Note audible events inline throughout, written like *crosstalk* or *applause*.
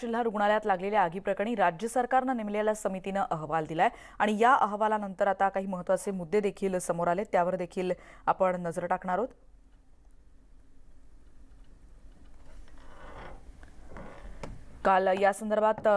जिल्हा रुग्णालयात लागलेल्या आगी प्रकरणी राज्य सरकारनं नेमलेल्या समितीनं अहवाल दिलाय आणि या अहवालानंतर आता काही महत्वाचे मुद्दे देखील समोर आले त्यावर देखील आपण नजर टाकणार आहोत काल या संदर्भात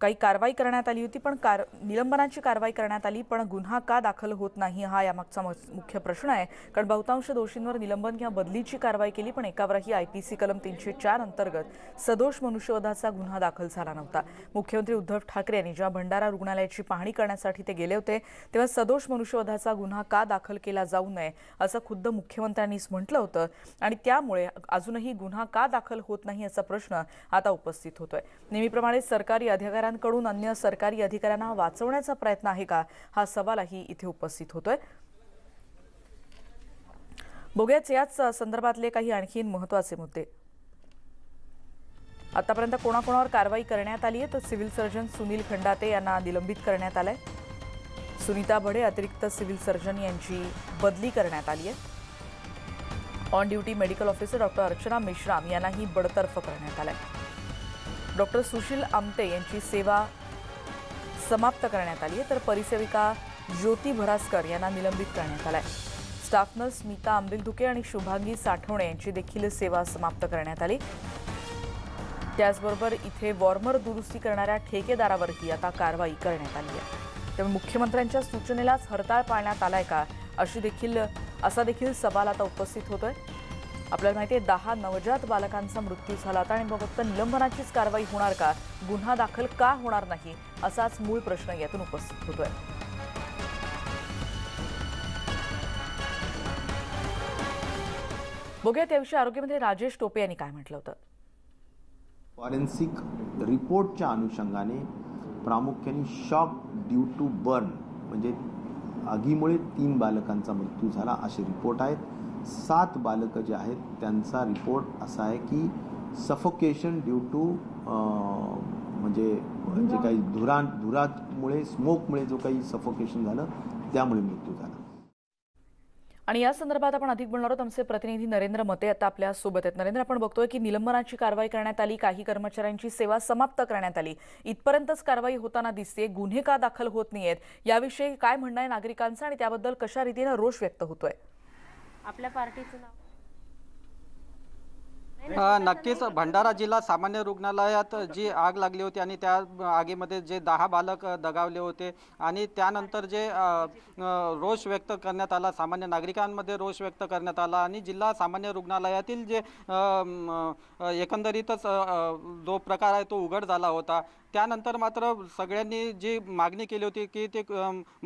काही कारवाई करण्यात आली होती पण कार निलंबनाची कारवाई करण्यात आली पण गुन्हा का दाखल होत नाही हा यामागचा मुख्य प्रश्न आहे कारण बहुतांश दोषींवर निलंबन किंवा बदलीची कारवाई केली पण एकावरही आय पी सी कलम तीनशे चार अंतर्गत सदोष मनुष्यवधाचा गुन्हा दाखल झाला नव्हता मुख्यमंत्री उद्धव ठाकरे यांनी जेव्हा भंडारा रुग्णालयाची पाहणी करण्यासाठी ते गेले होते तेव्हा सदोष मनुष्यवधाचा गुन्हा का दाखल केला जाऊ नये असं खुद्द मुख्यमंत्र्यांनीच म्हटलं होतं आणि त्यामुळे अजूनही गुन्हा का दाखल होत नाही असा प्रश्न आता उपस्थित होतोय नेहमीप्रमाणे सरकारी अधिकार अधिकाऱ्यांकडून अन्य सरकारी अधिकाऱ्यांना वाचवण्याचा प्रयत्न आहे का हा सवालही इथे उपस्थित होतोय बघूयाच याच संदर्भातले काही आणखीन महत्वाचे मुद्दे आतापर्यंत कोणाकोणावर कारवाई करण्यात आली आहे तर सिव्हिल सर्जन सुनील खंडाते यांना निलंबित करण्यात आलंय सुनीता भडे अतिरिक्त सिव्हिल सर्जन यांची बदली करण्यात आली आहे on duty medical officer doctor Archana Meshram यांनाही बडतर्फ करण्यात आलंय डॉक्टर सुशील आमटे यांची सेवा समाप्त करण्यात आली आहे तर परिसेविका ज्योती भरासकर यांना निलंबित करण्यात आला आहे स्टाफ नर्स स्मिता आंबिलधुके आणि शुभांगी साठवणे यांची देखील सेवा समाप्त करण्यात आली त्याचबरोबर इथे वॉर्मर दुरुस्ती करणाऱ्या ठेकेदारावरही आता कारवाई करण्यात आली आहे त्यामुळे मुख्यमंत्र्यांच्या सूचनेलाच हरताळ पाळण्यात आलाय का अशी देखील असा देखील सवाल आता उपस्थित होतोय आपल्याला माहिती आहे दहा नवजात बालकांचा मृत्यू झाला होता आणि फक्त निलंबनाचीच कारवाई होणार का गुन्हा दाखल का होणार नाही असाच मूळ प्रश्न यातून उपस्थित होतोय बघूया त्याविषयी आरोग्यमंत्री राजेश टोपे यांनी काय म्हटलं होतं फॉरेन्सिक रिपोर्टच्या अनुषंगाने प्रामुख्याने शॉक ड्यू टू बर्न म्हणजे आगीमुळे तीन बालकांचा मृत्यू झाला असे रिपोर्ट आहेत सात बालकं जे आहेत त्यांचा रिपोर्ट असा आहे की सफोकेशन ड्यू टू म्हणजे जे काही धुरा धुरामुळे स्मोकमुळे जो काही सफोकेशन झालं त्यामुळे मृत्यू झाला आणि या संदर्भात आपण अधिक बोलणार आहोत आमचे प्रतिनिधी नरेंद्र मते आता आपल्या सोबत आहेत नरेंद्र आपण बघतोय की निलंबनाची कारवाई करण्यात आली काही कर्मचाऱ्यांची सेवा समाप्त करण्यात आली इथपर्यंतच कारवाई होताना दिसते गुन्हे का दाखल होत नाहीयेत याविषयी काय म्हणणं आहे नागरिकांचं आणि त्याबद्दल कशा रीतीनं रोष व्यक्त होतोय आपल्या पार्टीचं नाव नक्कीच भंडारा जिल्हा सामान्य रुग्णालयात जी आग लागली होती आणि त्या आगीमध्ये जे दहा बालक दगावले होते आणि त्यानंतर जे रोष व्यक्त करण्यात आला सामान्य नागरिकांमध्ये रोष व्यक्त करण्यात आला आणि जिल्हा सामान्य रुग्णालयातील जे एकंदरीतच जो प्रकार आहे तो उघड झाला होता त्यानंतर मात्र सगळ्यांनी जी मागणी केली होती की ते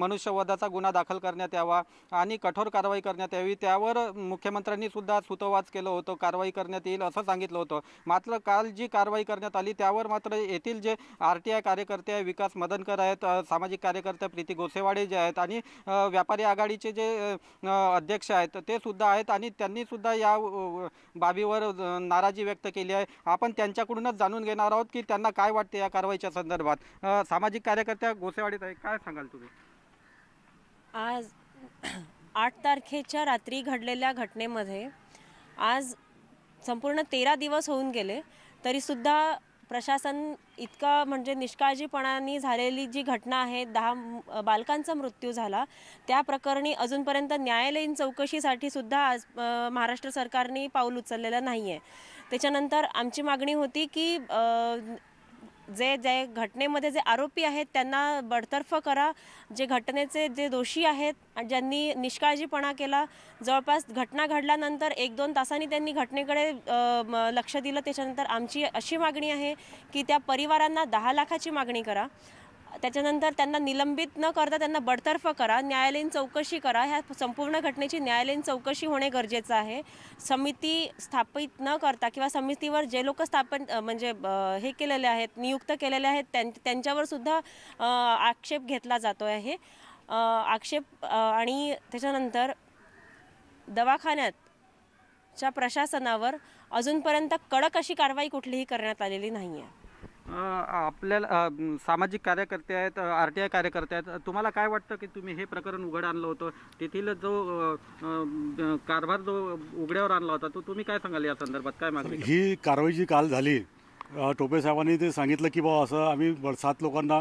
मनुष्यवधाचा गुन्हा दाखल करण्यात यावा आणि कठोर कारवाई करण्यात यावी त्यावर मुख्यमंत्र्यांनी सुद्धा सुतोवाच केलं होतं कारवाई करण्यात येईल असं सांगितलं होतं मात्र काल जी कारवाई करण्यात आली त्यावर मात्र येथील जे आर टी आय कार्यकर्ते आहे विकास मदनकर आहेत सामाजिक कार्यकर्ते प्रीती गोसेवाडे जे आहेत आणि व्यापारी आघाडीचे जे अध्यक्ष आहेत ते सुद्धा आहेत आणि त्यांनी सुद्धा या बाबीवर नाराजी व्यक्त केली आहे आपण त्यांच्याकडूनच जाणून घेणार आहोत की त्यांना काय वाटते या कारवाई योजनेच्या संदर्भात सामाजिक कार्यकर्त्या गोसेवाडीत आहे काय सांगाल तुम्ही आज *clears throat* आठ तारखेच्या रात्री घडलेल्या घटनेमध्ये आज संपूर्ण तेरा दिवस होऊन गेले तरीसुद्धा प्रशासन इतका म्हणजे निष्काळजीपणाने झालेली जी घटना आहे दहा बालकांचा मृत्यू झाला त्या प्रकरणी अजूनपर्यंत न्यायालयीन चौकशीसाठी सुद्धा आज महाराष्ट्र सरकारने पाऊल उचललेलं नाही आहे त्याच्यानंतर आमची मागणी होती की जे जे घटनेमध्ये जे आरोपी आहेत त्यांना बडतर्फ करा जे घटनेचे जे दोषी आहेत ज्यांनी निष्काळजीपणा केला जवळपास घटना घडल्यानंतर एक दोन तासांनी त्यांनी घटनेकडे लक्ष दिलं त्याच्यानंतर आमची अशी मागणी आहे की त्या परिवारांना दहा लाखाची मागणी करा त्याच्यानंतर त्यांना निलंबित न करता त्यांना बडतर्फ करा न्यायालयीन चौकशी करा ह्या संपूर्ण घटनेची न्यायालयीन चौकशी होणे गरजेचं आहे समिती स्थापित न करता किंवा समितीवर जे लोक स्थापन म्हणजे हे केलेले आहेत नियुक्त केलेले आहेत त्यां त्यांच्यावर सुद्धा आक्षेप घेतला जातो आहे आक्षेप आणि त्याच्यानंतर च्या प्रशासनावर अजूनपर्यंत कडक अशी कारवाई कुठलीही करण्यात आलेली नाही आहे आपल्याला सामाजिक कार्यकर्ते आहेत आर टी आय कार्यकर्ते आहेत तुम्हाला काय वाटतं की तुम्ही हे प्रकरण उघड आणलं होतं तेथील जो कारभार जो उघड्यावर आणला होता तो तुम्ही काय सांगाल या संदर्भात काय मागणी ही कारवाई जी काल झाली टोपे साहेबांनी ते सांगितलं की बाबा असं आम्ही सात लोकांना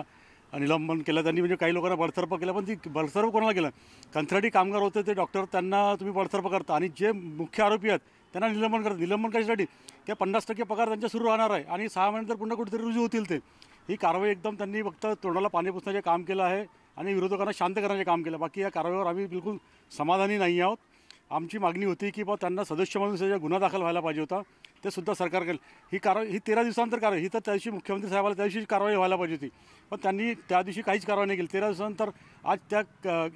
निलंबन केलं त्यांनी म्हणजे काही लोकांना बडसर्प केलं पण ती बडसर्प कोणाला केलं कंत्राटी कामगार होते ते डॉक्टर त्यांना तुम्ही बडसर्प करता आणि जे मुख्य आरोपी आहेत त्यांना निलंबन करतात निलंबन करायसाठी ते पन्नास टक्के पगार त्यांच्या सुरू राहणार आहे आणि सहा महिन्यानंतर पुन्हा कुठेतरी रुजू होतील ते ही कारवाई एकदम त्यांनी फक्त तोंडाला पाणी पुसण्याचे काम केलं आहे आणि विरोधकांना शांत करण्याचे काम केलं बाकी या कारवाईवर आम्ही बिलकुल समाधानी नाही आहोत आमची मागणी होती की बा त्यांना सदस्य म्हणून त्याचा गुन्हा दाखल व्हायला पाहिजे होता ते सुद्धा सरकार करेल ही कारवाई ही तेरा दिवसानंतर कारवाई ही तर त्या दिवशी मुख्यमंत्री साहेबाला त्या दिवशी कारवाई व्हायला पाहिजे होती पण त्यांनी त्या दिवशी काहीच कारवाई नाही केली तेरा दिवसानंतर आज त्या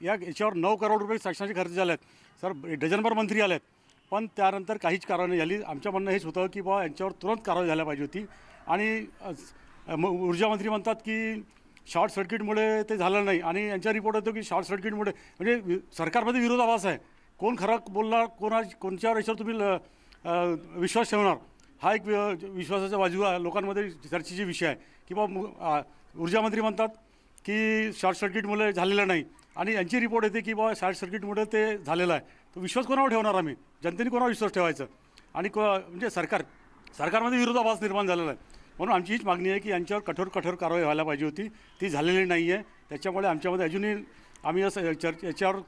या याच्यावर नऊ करोड रुपये शासनाचे खर्च झाले आहेत सर डझनभर मंत्री आले आहेत पण त्यानंतर काहीच कारवाई नाही झाली आमच्या म्हणणं हेच होतं की बा यांच्यावर तुरंत कारवाई झाल्या पाहिजे होती आणि म ऊर्जामंत्री म्हणतात की शॉर्ट सर्किटमुळे ते झालं नाही आणि यांच्या रिपोर्ट येतो की शॉर्ट सर्किटमुळे म्हणजे सरकारमध्ये विरोधाभास आहे कोण खरं बोलणार कोणा कोणच्यावर याच्यावर तुम्ही विश्वास ठेवणार हा एक विश्वासाच्या बाजू आहे लोकांमध्ये चर्चेचे विषय आहे की बाबा ऊर्जामंत्री म्हणतात की शॉर्ट सर्किटमुळे झालेलं नाही आणि यांची रिपोर्ट येते की बा शॉर्ट सर्किटमुळे ते झालेलं आहे तो विश्वास कोणावर ठेवणार आम्ही जनतेने कोणावर विश्वास ठेवायचा आणि को म्हणजे सरकार सरकारमध्ये विरोधाभास निर्माण झालेला आहे म्हणून आमची हीच मागणी आहे की यांच्यावर कठोर कठोर कारवाई व्हायला पाहिजे होती ती झालेली नाही आहे त्याच्यामुळे आमच्यामध्ये अजूनही आम्ही असं चर्च याच्यावर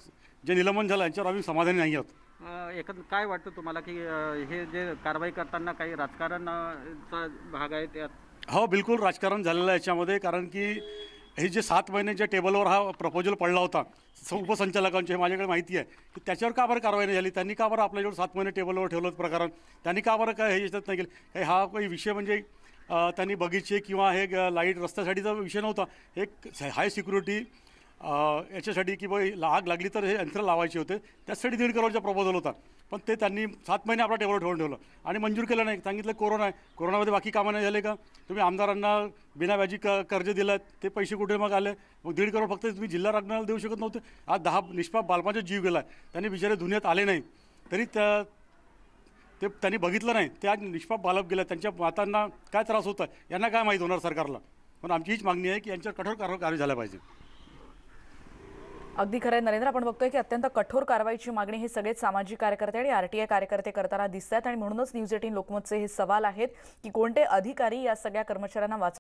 जे निलंबन झालं यांच्यावर आम्ही समाधानी नाही आहोत एकंद काय वाटतं तुम्हाला की हे जे कारवाई करताना काही राजकारणाचा भाग आहे त्यात हो बिलकुल राजकारण झालेलं आहे याच्यामध्ये कारण की हे जे सात महिन्यांच्या टेबलवर हा प्रपोजल पडला होता उपसंचालकांची हे माझ्याकडे माहिती आहे की त्याच्यावर का बरं कारवाई नाही झाली त्यांनी का बरं आपल्याजवळ सात महिने टेबलवर ठेवलं होतं प्रकरण त्यांनी का बरं काय हे नाही केलं काही हा काही विषय म्हणजे त्यांनी बगीचे किंवा हे लाईट रस्त्यासाठीचा विषय नव्हता एक हाय सिक्युरिटी याच्यासाठी की बाई आग लागली तर हे यंत्र लावायचे होते त्याचसाठी दीड करोडचा प्रपोजल होता पण ते त्यांनी सात महिने आपला टेबल ठेवून ठेवलं आणि मंजूर केलं नाही सांगितलं कोरोना आहे कोरोनामध्ये बाकी कामं नाही झाले का तुम्ही आमदारांना बिना व्याजी क कर्ज दिलं ते पैसे कुठे मग आले मग दीड करोड फक्त तुम्ही जिल्हा रुग्णालयाला देऊ शकत नव्हते आज दहा निष्पाप बालपांचा जीव गेला त्यांनी बिचारे दुनियात आले नाही तरी त्या ते त्यांनी बघितलं नाही ते आज निष्पाप बालक गेला त्यांच्या मातांना काय त्रास होता यांना काय माहीत होणार सरकारला पण आमची हीच मागणी आहे की यांच्यावर कठोर कारवाई झाल्या पाहिजे अगदी खरं नरेंद्र आपण बघतोय की अत्यंत कठोर कारवाईची मागणी हे सगळेच सामाजिक कार्यकर्ते आणि आरटीआय कार्यकर्ते करताना दिसत आहेत आणि म्हणूनच न्यूज एटीन लोकमतचे हे सवाल आहेत की कोणते अधिकारी या सगळ्या कर्मचाऱ्यांना वाच